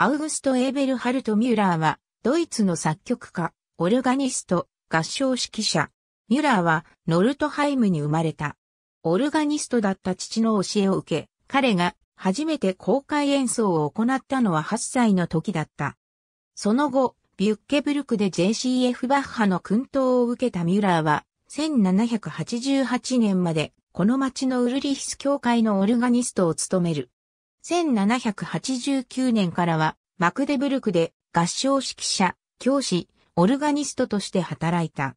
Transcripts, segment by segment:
アウグスト・エーベルハルト・ミュラーは、ドイツの作曲家、オルガニスト、合唱指揮者。ミュラーは、ノルトハイムに生まれた。オルガニストだった父の教えを受け、彼が初めて公開演奏を行ったのは8歳の時だった。その後、ビュッケブルクで JCF バッハの訓導を受けたミュラーは、1788年まで、この町のウルリヒス教会のオルガニストを務める。1789年からは、マクデブルクで合唱指揮者、教師、オルガニストとして働いた。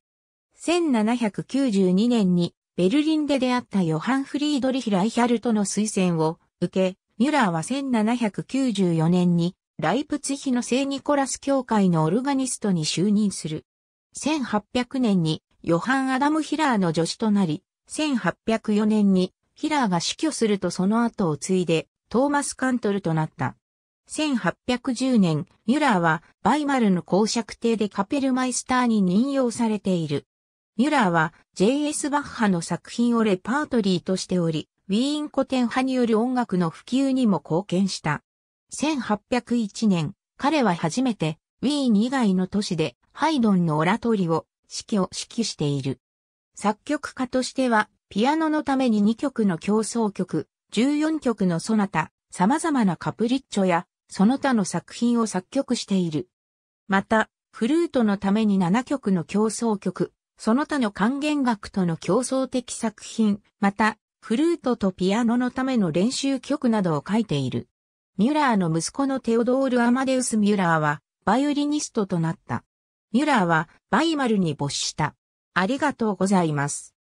1792年にベルリンで出会ったヨハン・フリードリヒ・ライヒャルトの推薦を受け、ミュラーは1794年にライプツヒの聖ニコラス教会のオルガニストに就任する。1800年にヨハン・アダム・ヒラーの助手となり、1804年にヒラーが死去するとその後を継いでトーマス・カントルとなった。1810年、ミュラーはバイマルの公爵邸でカペルマイスターに任用されている。ミュラーは J.S. バッハの作品をレパートリーとしており、ウィーン古典派による音楽の普及にも貢献した。1801年、彼は初めてウィーン以外の都市でハイドンのオラトリを指揮を指揮している。作曲家としては、ピアノのために2曲の競争曲、14曲のソナタ、様々なカプリッチョや、その他の作品を作曲している。また、フルートのために7曲の競争曲、その他の管弦楽との競争的作品、また、フルートとピアノのための練習曲などを書いている。ミュラーの息子のテオドール・アマデウス・ミュラーは、バイオリニストとなった。ミュラーは、バイマルに没した。ありがとうございます。